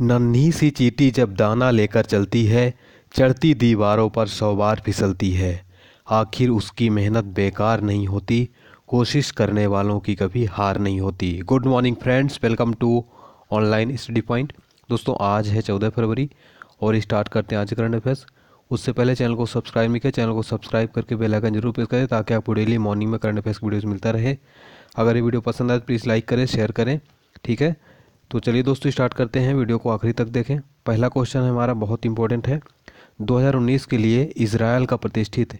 नन्ही सी चीटी जब दाना लेकर चलती है चढ़ती दीवारों पर सौ बार फिसलती है आखिर उसकी मेहनत बेकार नहीं होती कोशिश करने वालों की कभी हार नहीं होती good morning friends welcome to online study point दोस्तों आज है चौदह फरवरी और स्टार्ट करते हैं आज करंट अफेयर्स उससे पहले चैनल को सब्सक्राइब नहीं किया चैनल को सब्सक्राइब करके बेल आइकन जरूर प्रेस करें ताकि आपको डेली मॉर्निंग में करंट अफेयर्स की वीडियोज़ मिलता रहे अगर ये वीडियो पसंद आए तो प्लीज़ लाइक करें शेयर करें ठीक है तो चलिए दोस्तों स्टार्ट करते हैं वीडियो को आखिरी तक देखें पहला क्वेश्चन हमारा बहुत इंपॉर्टेंट है 2019 के लिए इसराइल का प्रतिष्ठित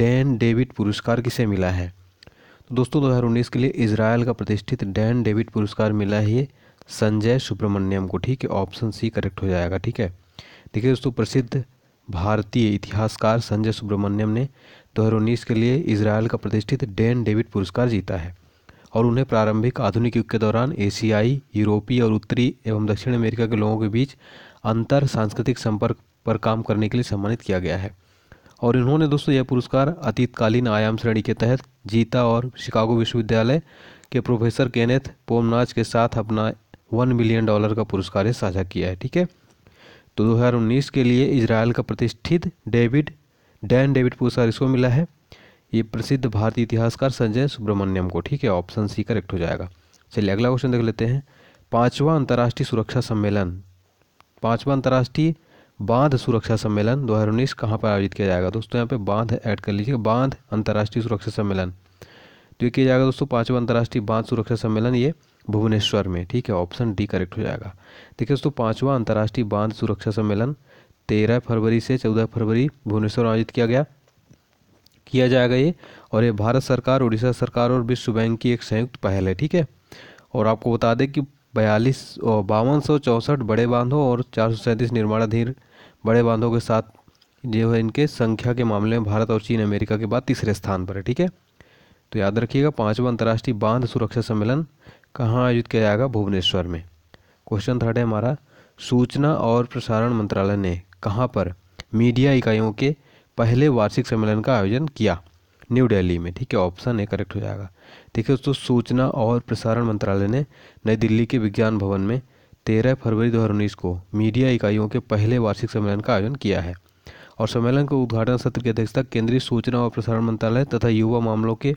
डैन डेविड पुरस्कार किसे मिला है तो दोस्तों 2019 के लिए इसराइल का प्रतिष्ठित डैन डेविड पुरस्कार मिला है संजय सुब्रमण्यम को ठीक है ऑप्शन सी करेक्ट हो जाएगा ठीक है देखिए दोस्तों प्रसिद्ध भारतीय इतिहासकार संजय सुब्रमण्यम ने दो के लिए इसराइल का प्रतिष्ठित डैन डेविड पुरस्कार जीता है और उन्हें प्रारंभिक आधुनिक युग के दौरान एशियाई यूरोपीय और उत्तरी एवं दक्षिण अमेरिका के लोगों के बीच अंतर सांस्कृतिक संपर्क पर काम करने के लिए सम्मानित किया गया है और इन्होंने दोस्तों यह पुरस्कार अतीतकालीन आयाम श्रेणी के तहत जीता और शिकागो विश्वविद्यालय के प्रोफेसर केनेथ पोमनाज के साथ अपना वन मिलियन डॉलर का पुरस्कार साझा किया है ठीक है तो 2019 के लिए इसराइल का प्रतिष्ठित डेविड डैन डेविड पुरस्कार इसको मिला है ये प्रसिद्ध भारतीय इतिहासकार संजय सुब्रमण्यम को ठीक है ऑप्शन सी करेक्ट हो जाएगा चलिए अगला क्वेश्चन देख लेते हैं पांचवा अंतर्राष्ट्रीय सुरक्षा सम्मेलन पांचवा अंतर्राष्ट्रीय बांध सुरक्षा सम्मेलन दो हज़ार उन्नीस कहाँ पर आयोजित किया जाएगा दोस्तों यहाँ पे बांध ऐड कर लीजिए बांध अंतर्राष्ट्रीय सुरक्षा सम्मेलन तो ये किया जाएगा दोस्तों पांचवा अंतर्राष्ट्रीय बांध सुरक्षा सम्मेलन ये भुवनेश्वर में ठीक है ऑप्शन डी करेक्ट हो जाएगा देखिए दोस्तों पाँचवा अंतर्राष्ट्रीय बांध सुरक्षा सम्मेलन तेरह फरवरी से चौदह फरवरी भुवनेश्वर आयोजित किया गया किया जाएगा ये और ये भारत सरकार उड़ीसा सरकार और विश्व बैंक की एक संयुक्त पहल है ठीक है और आपको बता दें कि बयालीस बावन सौ चौंसठ बड़े बांधों और चार सौ सैंतीस निर्माणाधीन बड़े बांधों के साथ जो है इनके संख्या के मामले में भारत और चीन अमेरिका के बाद तीसरे स्थान पर है ठीक है तो याद रखिएगा पाँचवा अंतर्राष्ट्रीय बांध सुरक्षा सम्मेलन कहाँ आयोजित किया जाएगा भुवनेश्वर में क्वेश्चन थर्ड है हमारा सूचना और प्रसारण मंत्रालय ने कहाँ पर मीडिया इकाइयों के पहले वार्षिक सम्मेलन का आयोजन किया न्यू दिल्ली में ठीक है ऑप्शन ए करेक्ट हो जाएगा देखिए दोस्तों सूचना और प्रसारण मंत्रालय ने नई दिल्ली के विज्ञान भवन में तेरह फरवरी दो को मीडिया इकाइयों के पहले वार्षिक सम्मेलन का आयोजन किया है और सम्मेलन के उद्घाटन सत्र की अध्यक्षता केंद्रीय सूचना और प्रसारण मंत्रालय तथा युवा मामलों के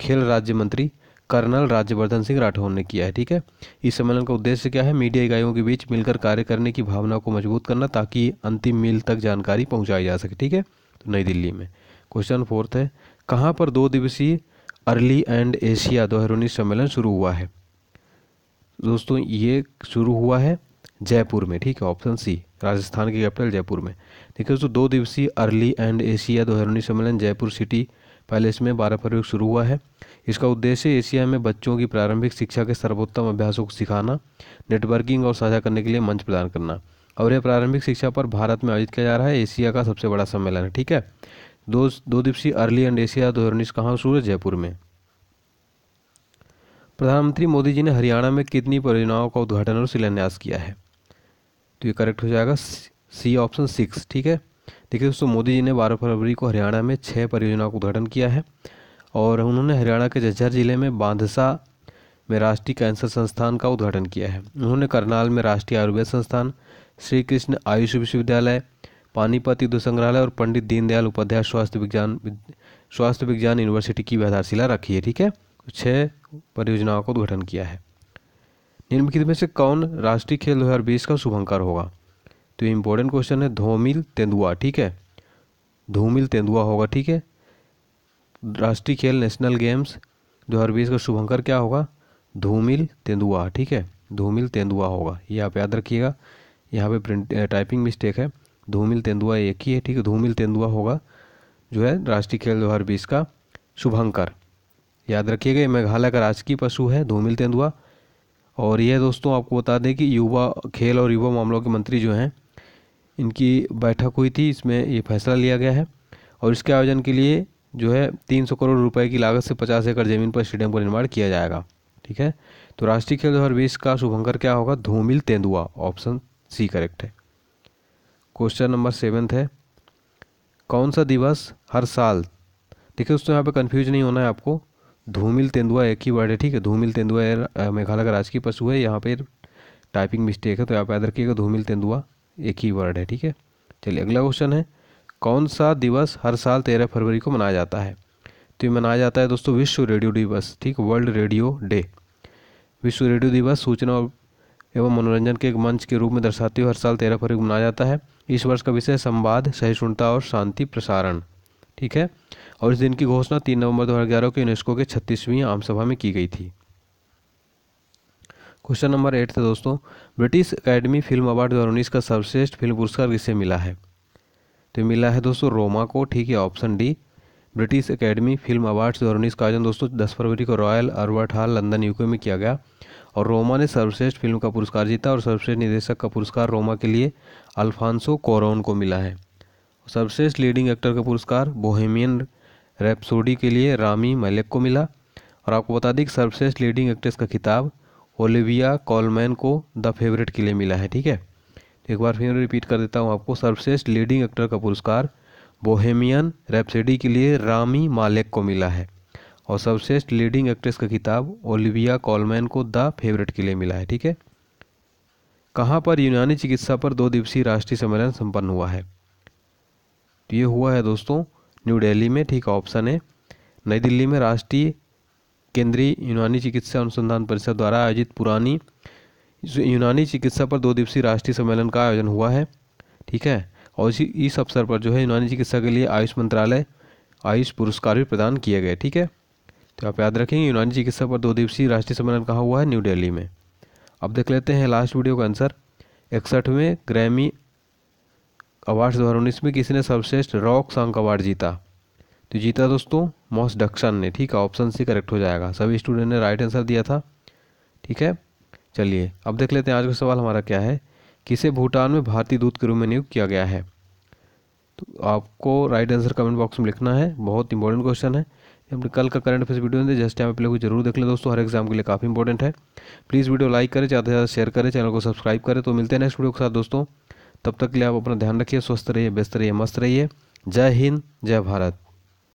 खेल राज्य मंत्री कर्नल राज्यवर्धन सिंह राठौर ने किया है ठीक है इस सम्मेलन का उद्देश्य क्या है मीडिया इकाइयों के बीच मिलकर कार्य करने की भावना को मजबूत करना ताकि अंतिम मील तक जानकारी पहुंचाई जा सके ठीक है तो नई दिल्ली में क्वेश्चन फोर्थ है कहाँ पर दो दिवसीय अर्ली एंड एशिया दो हज़ार उन्नीस सम्मेलन शुरू हुआ है दोस्तों ये शुरू हुआ है जयपुर में ठीक है ऑप्शन सी राजस्थान के कैपिटल जयपुर में देखिए दोस्तों दो दिवसीय अर्ली एंड एशिया दो हज़ार उन्नीस सम्मेलन जयपुर सिटी पैलेस में बारह फरवरी को शुरू हुआ है इसका उद्देश्य एशिया में बच्चों की प्रारंभिक शिक्षा के सर्वोत्तम अभ्यासों को सिखाना नेटवर्किंग और साझा करने के लिए मंच प्रदान करना और यह प्रारंभिक शिक्षा पर भारत में आयोजित किया जा रहा है एशिया का सबसे बड़ा सम्मेलन है ठीक है दो दो दिवसीय अर्ली एंड एशिया दो हज़ार उन्नीस कहाँ सूर्य जयपुर में प्रधानमंत्री मोदी जी ने हरियाणा में कितनी परियोजनाओं का उद्घाटन और शिलान्यास किया है तो ये करेक्ट हो जाएगा सी ऑप्शन सिक्स ठीक है देखिए दोस्तों मोदी जी ने बारह फरवरी को हरियाणा में छः परियोजनाओं का उद्घाटन किया है और उन्होंने हरियाणा के झज्जर जिले में बांधसा में राष्ट्रीय कैंसर संस्थान का उद्घाटन किया है उन्होंने करनाल में राष्ट्रीय आयुर्वेद संस्थान श्री कृष्ण आयुष विश्वविद्यालय पानीपत युद्ध संग्रहालय और पंडित दीनदयाल उपाध्याय स्वास्थ्य विज्ञान स्वास्थ्य विज्ञान यूनिवर्सिटी की आधारशिला रखी है ठीक है छः परियोजनाओं का उद्घाटन किया है निम्नलिखित में से कौन राष्ट्रीय खेल दो हज़ार बीस का शुभंकर होगा तो ये इंपॉर्टेंट क्वेश्चन है धोमिल तेंदुआ ठीक है धूमिल तेंदुआ होगा ठीक है राष्ट्रीय खेल नेशनल गेम्स दो हज़ार बीस का शुभंकर क्या होगा धूमिल तेंदुआ ठीक है धूमिल तेंदुआ होगा ये आप याद रखिएगा यहाँ पे प्रिंट टाइपिंग मिस्टेक है धूमिल तेंदुआ एक ही है ठीक है धूमिल तेंदुआ होगा जो है राष्ट्रीय खेल दो हज़ार बीस का शुभंकर याद रखिएगा मेघालय का राजकीय पशु है धूमिल तेंदुआ और यह दोस्तों आपको बता दें कि युवा खेल और युवा मामलों के मंत्री जो हैं इनकी बैठक हुई थी इसमें ये फैसला लिया गया है और इसके आयोजन के लिए जो है तीन सौ करोड़ रुपए की लागत से पचास एकड़ जमीन पर स्टेडियम का निर्माण किया जाएगा ठीक है तो राष्ट्रीय खेल दो हज़ार बीस का शुभंकर क्या होगा धूमिल तेंदुआ ऑप्शन सी करेक्ट है क्वेश्चन नंबर सेवेंथ है कौन सा दिवस हर साल देखिए दोस्तों यहाँ पे कंफ्यूज नहीं होना है आपको धूमिल तेंदुआ एक ही वर्ड है ठीक है धूमिल तेंदुआ मेघालय का राजकीय पशु है यहाँ पर टाइपिंग मिस्टेक है तो आप याद रखिएगा धूमिल तेंदुआ एक ही वर्ड है ठीक है चलिए अगला क्वेश्चन है कौन सा दिवस हर साल तेरह फरवरी को मनाया जाता है तो ये मनाया जाता है दोस्तों विश्व रेडियो दिवस ठीक वर्ल्ड रेडियो डे विश्व रेडियो दिवस सूचना और एवं मनोरंजन के एक मंच के रूप में दर्शाते हुए हर साल तेरह फरवरी को मनाया जाता है इस वर्ष का विषय संवाद सहिष्णुता और शांति प्रसारण ठीक है और इस दिन की घोषणा तीन नवंबर 2011 को यूनेस्को के छत्तीसवीं आम सभा में की गई थी क्वेश्चन नंबर एट था दोस्तों ब्रिटिश अकेडमी फिल्म अवार्ड दो का सर्वश्रेष्ठ फिल्म पुरस्कार किसे मिला है तो मिला है दोस्तों रोमा को ठीक है option D British academy film award दो हज़ार उन्नीस का आयोजन दोस्तों दस फरवरी को royal Albert hall London UK में किया गया और रोमा ने सर्वश्रेष्ठ फिल्म का पुरस्कार जीता और सर्वश्रेष्ठ निदेशक का पुरस्कार रोमा के लिए अल्फांसो कोरोन को मिला है सर्वश्रेष्ठ लीडिंग एक्टर का पुरस्कार बोहेमियन रेपसोडी के लिए रामी मलिक को मिला और आपको बता दें कि सर्वश्रेष्ठ लीडिंग एक्ट्रेस का खिताब ओलिविया कॉलमैन को द फेवरेट के लिए मिला है ठीक है एक बार फिर रिपीट कर देता हूँ आपको सर्वश्रेष्ठ लीडिंग एक्टर का पुरस्कार बोहेमियन रैप्सोडी के लिए रामी मालेक को मिला है और सर्वश्रेष्ठ लीडिंग एक्ट्रेस का खिताब ओलिविया कॉलमैन को द फेवरेट के लिए मिला है ठीक है कहाँ पर यूनानी चिकित्सा पर दो दिवसीय राष्ट्रीय सम्मेलन संपन्न हुआ है तो ये हुआ है दोस्तों न्यू दिल्ली में ठीक ऑप्शन है नई दिल्ली में राष्ट्रीय केंद्रीय यूनानी चिकित्सा अनुसंधान परिषद द्वारा आयोजित पुरानी यूनानी चिकित्सा पर दो दिवसीय राष्ट्रीय सम्मेलन का आयोजन हुआ है ठीक है और इसी इस अवसर पर जो है यूनानी चिकित्सा के लिए आयुष मंत्रालय आयुष पुरस्कार भी प्रदान किए गए ठीक है तो आप याद रखेंगे यूनानी चिकित्सा पर दो दिवसीय राष्ट्रीय सम्मेलन कहाँ हुआ है न्यू दिल्ली में अब देख लेते हैं लास्ट वीडियो का आंसर इकसठवें ग्रैमी अवार्ड दो हज़ार उन्नीस में किसी ने सर्वश्रेष्ठ रॉक सॉन्ग अवार्ड जीता तो जीता दोस्तों मॉस डक्शन ने ठीक है ऑप्शन सी करेक्ट हो जाएगा सभी स्टूडेंट ने राइट आंसर दिया था ठीक है चलिए अब देख लेते हैं आज का सवाल हमारा क्या है किसे भूटान में भारतीय दूत के रूप में नियुक्त किया गया है तो आपको राइट आंसर कमेंट बॉक्स में लिखना है बहुत इंपॉर्टेंट क्वेश्चन है अपने कल का करंट अफेयर वीडियो है जस्ट टाइम आप लोग जरूर देख लें दोस्तों हर एग्जाम के लिए काफ़ी इंपॉर्टेंट है प्लीज़ वीडियो लाइक करें ज़्यादा से ज़्यादा शेयर करें चैनल को सब्सक्राइब करें तो मिलते हैं नेक्स्ट वीडियो के साथ दोस्तों तब तक के लिए आप अपना ध्यान रखिए स्वस्थ रहिए व्यस्त रहिए मस्त रहिए जय हिंद जय भारत